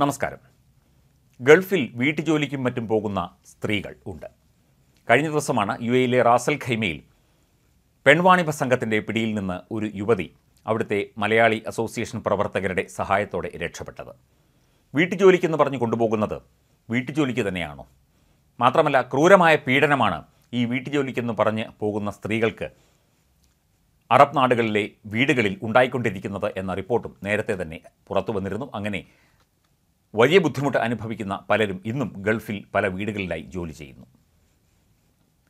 നമസ്കാരം ഗൾഫിൽ വീട്ടുജോലിക്കും മറ്റും പോകുന്ന സ്ത്രീകൾ ഉണ്ട് കഴിഞ്ഞ ദിവസമാണ് യു എയിലെ റാസൽ ഖൈമയിൽ പെൺവാണിഭ സംഘത്തിൻ്റെ പിടിയിൽ നിന്ന് ഒരു യുവതി അവിടുത്തെ മലയാളി അസോസിയേഷൻ പ്രവർത്തകരുടെ സഹായത്തോടെ രക്ഷപ്പെട്ടത് വീട്ടുജോലിക്കെന്ന് പറഞ്ഞ് കൊണ്ടുപോകുന്നത് വീട്ടുജോലിക്ക് തന്നെയാണോ മാത്രമല്ല ക്രൂരമായ പീഡനമാണ് ഈ വീട്ടുജോലിക്കെന്ന് പറഞ്ഞ് പോകുന്ന സ്ത്രീകൾക്ക് അറബ് നാടുകളിലെ വീടുകളിൽ ഉണ്ടായിക്കൊണ്ടിരിക്കുന്നത് എന്ന റിപ്പോർട്ടും നേരത്തെ തന്നെ പുറത്തു വന്നിരുന്നു അങ്ങനെ വലിയ ബുദ്ധിമുട്ട് അനുഭവിക്കുന്ന പലരും ഇന്നും ഗൾഫിൽ പല വീടുകളിലായി ജോലി ചെയ്യുന്നു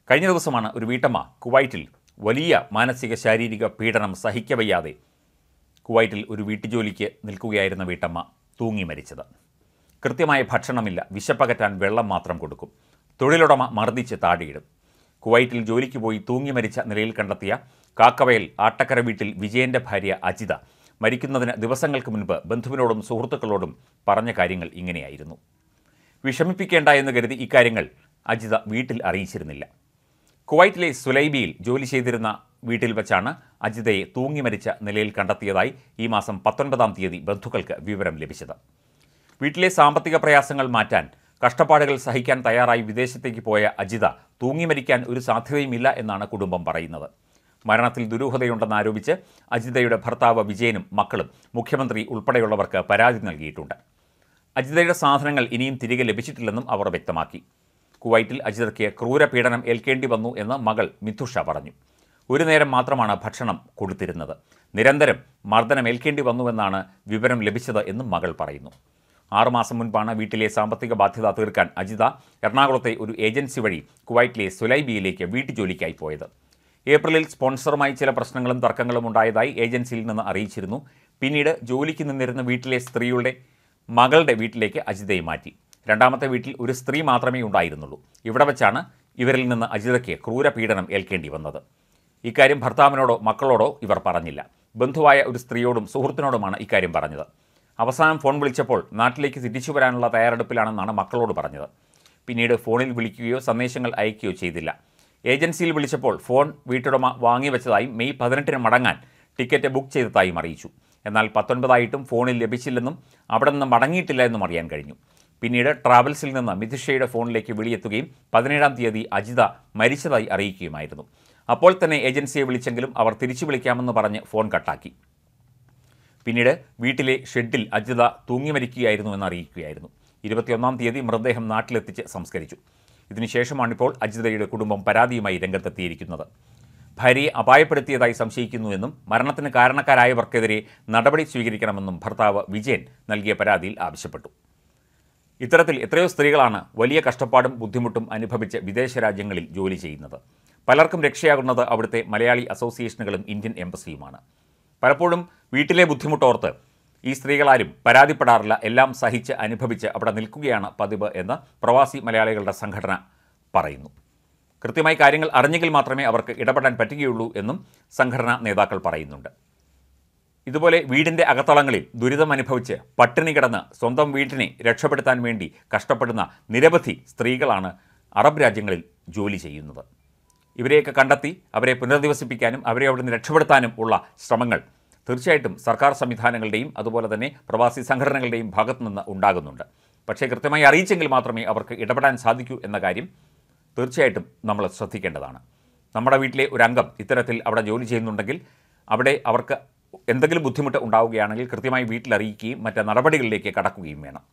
കഴിഞ്ഞ ദിവസമാണ് ഒരു വീട്ടമ്മ കുവൈറ്റിൽ വലിയ മാനസിക ശാരീരിക പീഡനം സഹിക്കവയ്യാതെ കുവൈറ്റിൽ ഒരു വീട്ടുജോലിക്ക് നിൽക്കുകയായിരുന്ന വീട്ടമ്മ തൂങ്ങി മരിച്ചത് കൃത്യമായ ഭക്ഷണമില്ല വിശപ്പകറ്റാൻ വെള്ളം മാത്രം കൊടുക്കും തൊഴിലുടമ മർദ്ദിച്ച് താടിയിടും കുവൈറ്റിൽ ജോലിക്ക് പോയി തൂങ്ങി മരിച്ച നിലയിൽ കണ്ടെത്തിയ കാക്കവയൽ ആട്ടക്കര വീട്ടിൽ വിജയൻ്റെ ഭാര്യ അജിത മരിക്കുന്നതിന് ദിവസങ്ങൾക്ക് മുൻപ് ബന്ധുവിനോടും സുഹൃത്തുക്കളോടും പറഞ്ഞ കാര്യങ്ങൾ ഇങ്ങനെയായിരുന്നു വിഷമിപ്പിക്കേണ്ട എന്ന് കരുതി ഇക്കാര്യങ്ങൾ അജിത വീട്ടിൽ അറിയിച്ചിരുന്നില്ല കുവൈറ്റിലെ സുലൈബിയിൽ ജോലി ചെയ്തിരുന്ന വീട്ടിൽ വെച്ചാണ് അജിതയെ തൂങ്ങി മരിച്ച നിലയിൽ കണ്ടെത്തിയതായി ഈ മാസം പത്തൊൻപതാം തീയതി ബന്ധുക്കൾക്ക് വിവരം ലഭിച്ചത് വീട്ടിലെ സാമ്പത്തിക പ്രയാസങ്ങൾ മാറ്റാൻ കഷ്ടപ്പാടുകൾ സഹിക്കാൻ തയ്യാറായി വിദേശത്തേക്ക് പോയ അജിത തൂങ്ങി മരിക്കാൻ ഒരു സാധ്യതയുമില്ല എന്നാണ് കുടുംബം പറയുന്നത് മരണത്തിൽ ദുരൂഹതയുണ്ടെന്ന് ആരോപിച്ച് അജിതയുടെ ഭർത്താവ് വിജയനും മക്കളും മുഖ്യമന്ത്രി ഉൾപ്പെടെയുള്ളവർക്ക് പരാതി നൽകിയിട്ടുണ്ട് അജിതയുടെ സാധനങ്ങൾ ഇനിയും തിരികെ ലഭിച്ചിട്ടില്ലെന്നും അവർ വ്യക്തമാക്കി കുവൈറ്റിൽ അജിതയ്ക്ക് ക്രൂരപീഡനം ഏൽക്കേണ്ടി വന്നു എന്ന് മകൾ മിഥുഷ പറഞ്ഞു ഒരു നേരം മാത്രമാണ് ഭക്ഷണം കൊടുത്തിരുന്നത് നിരന്തരം മർദ്ദനമേൽക്കേണ്ടി വന്നുവെന്നാണ് വിവരം ലഭിച്ചത് എന്നും മകൾ പറയുന്നു ആറുമാസം മുൻപാണ് വീട്ടിലെ സാമ്പത്തിക ബാധ്യത തീർക്കാൻ അജിത എറണാകുളത്തെ ഒരു ഏജൻസി വഴി കുവൈറ്റിലെ സുലൈബിയിലേക്ക് വീട്ടുജോലിക്കായി പോയത് ഏപ്രിലിൽ സ്പോൺസറുമായി ചില പ്രശ്നങ്ങളും തർക്കങ്ങളും ഉണ്ടായതായി ഏജൻസിയിൽ നിന്ന് അറിയിച്ചിരുന്നു പിന്നീട് ജോലിക്ക് നിന്നിരുന്ന വീട്ടിലെ സ്ത്രീയുടെ മകളുടെ വീട്ടിലേക്ക് അജിതയെ മാറ്റി രണ്ടാമത്തെ വീട്ടിൽ ഒരു സ്ത്രീ മാത്രമേ ഉണ്ടായിരുന്നുള്ളൂ ഇവിടെ വെച്ചാണ് ഇവരിൽ നിന്ന് അജിതയ്ക്ക് ക്രൂരപീഡനം ഏൽക്കേണ്ടി വന്നത് ഇക്കാര്യം ഭർത്താവിനോടോ മക്കളോടോ ഇവർ പറഞ്ഞില്ല ബന്ധുവായ ഒരു സ്ത്രീയോടും സുഹൃത്തിനോടുമാണ് ഇക്കാര്യം പറഞ്ഞത് അവസാനം ഫോൺ വിളിച്ചപ്പോൾ നാട്ടിലേക്ക് തിരിച്ചു വരാനുള്ള തയ്യാറെടുപ്പിലാണെന്നാണ് മക്കളോട് പറഞ്ഞത് പിന്നീട് ഫോണിൽ വിളിക്കുകയോ സന്ദേശങ്ങൾ അയക്കുകയോ ചെയ്തില്ല ഏജൻസിയിൽ വിളിച്ചപ്പോൾ ഫോൺ വീട്ടുടമ വാങ്ങിവെച്ചതായും മെയ് പതിനെട്ടിന് മടങ്ങാൻ ടിക്കറ്റ് ബുക്ക് ചെയ്തതായും അറിയിച്ചു എന്നാൽ പത്തൊൻപതായിട്ടും ഫോണിൽ ലഭിച്ചില്ലെന്നും അവിടെ നിന്ന് മടങ്ങിയിട്ടില്ല എന്നും അറിയാൻ കഴിഞ്ഞു പിന്നീട് ട്രാവൽസിൽ നിന്ന് മിഥുഷയുടെ ഫോണിലേക്ക് വിളിയെത്തുകയും പതിനേഴാം തീയതി അജിത മരിച്ചതായി അറിയിക്കുകയുമായിരുന്നു അപ്പോൾ തന്നെ ഏജൻസിയെ വിളിച്ചെങ്കിലും അവർ തിരിച്ചു വിളിക്കാമെന്ന് പറഞ്ഞ് ഫോൺ കട്ടാക്കി പിന്നീട് വീട്ടിലെ ഷെഡിൽ അജിത തൂങ്ങി മരിക്കുകയായിരുന്നു എന്നറിയിക്കുകയായിരുന്നു ഇരുപത്തിയൊന്നാം തീയതി മൃതദേഹം നാട്ടിലെത്തിച്ച് സംസ്കരിച്ചു ഇതിനുശേഷമാണിപ്പോൾ അജിതയുടെ കുടുംബം പരാതിയുമായി രംഗത്തെത്തിയിരിക്കുന്നത് ഭാര്യയെ അപായപ്പെടുത്തിയതായി സംശയിക്കുന്നുവെന്നും മരണത്തിന് കാരണക്കാരായവർക്കെതിരെ നടപടി സ്വീകരിക്കണമെന്നും ഭർത്താവ് വിജയൻ നൽകിയ പരാതിയിൽ ആവശ്യപ്പെട്ടു ഇത്തരത്തിൽ എത്രയോ സ്ത്രീകളാണ് വലിയ കഷ്ടപ്പാടും ബുദ്ധിമുട്ടും അനുഭവിച്ച് വിദേശ രാജ്യങ്ങളിൽ ജോലി ചെയ്യുന്നത് പലർക്കും രക്ഷയാകുന്നത് അവിടുത്തെ മലയാളി അസോസിയേഷനുകളും ഇന്ത്യൻ എംബസിയുമാണ് പലപ്പോഴും വീട്ടിലെ ബുദ്ധിമുട്ടോർത്ത് ഈ സ്ത്രീകളാരും പരാതിപ്പെടാറില്ല എല്ലാം സഹിച്ച് അനുഭവിച്ച് അവിടെ നിൽക്കുകയാണ് പതിവ് എന്ന് പ്രവാസി മലയാളികളുടെ സംഘടന പറയുന്നു കൃത്യമായി കാര്യങ്ങൾ അറിഞ്ഞെങ്കിൽ മാത്രമേ അവർക്ക് ഇടപെടാൻ പറ്റുകയുള്ളൂ എന്നും സംഘടനാ നേതാക്കൾ പറയുന്നുണ്ട് ഇതുപോലെ വീടിൻ്റെ അകത്തളങ്ങളിൽ ദുരിതം അനുഭവിച്ച് പട്ടിണി കിടന്ന് സ്വന്തം വീട്ടിനെ രക്ഷപ്പെടുത്താൻ വേണ്ടി കഷ്ടപ്പെടുന്ന നിരവധി സ്ത്രീകളാണ് അറബ് രാജ്യങ്ങളിൽ ജോലി ചെയ്യുന്നത് ഇവരെയൊക്കെ കണ്ടെത്തി അവരെ പുനരധിവസിപ്പിക്കാനും അവരെ അവിടുന്ന് രക്ഷപ്പെടുത്താനും ഉള്ള ശ്രമങ്ങൾ തീർച്ചയായിട്ടും സർക്കാർ സംവിധാനങ്ങളുടെയും അതുപോലെ തന്നെ പ്രവാസി സംഘടനകളുടെയും ഭാഗത്തുനിന്ന് ഉണ്ടാകുന്നുണ്ട് പക്ഷേ കൃത്യമായി അറിയിച്ചെങ്കിൽ മാത്രമേ അവർക്ക് ഇടപെടാൻ സാധിക്കൂ എന്ന കാര്യം തീർച്ചയായിട്ടും നമ്മൾ ശ്രദ്ധിക്കേണ്ടതാണ് നമ്മുടെ വീട്ടിലെ ഒരു അംഗം ഇത്തരത്തിൽ അവിടെ ജോലി ചെയ്യുന്നുണ്ടെങ്കിൽ അവിടെ അവർക്ക് എന്തെങ്കിലും ബുദ്ധിമുട്ട് ഉണ്ടാവുകയാണെങ്കിൽ കൃത്യമായി വീട്ടിൽ മറ്റ് നടപടികളിലേക്ക് കടക്കുകയും വേണം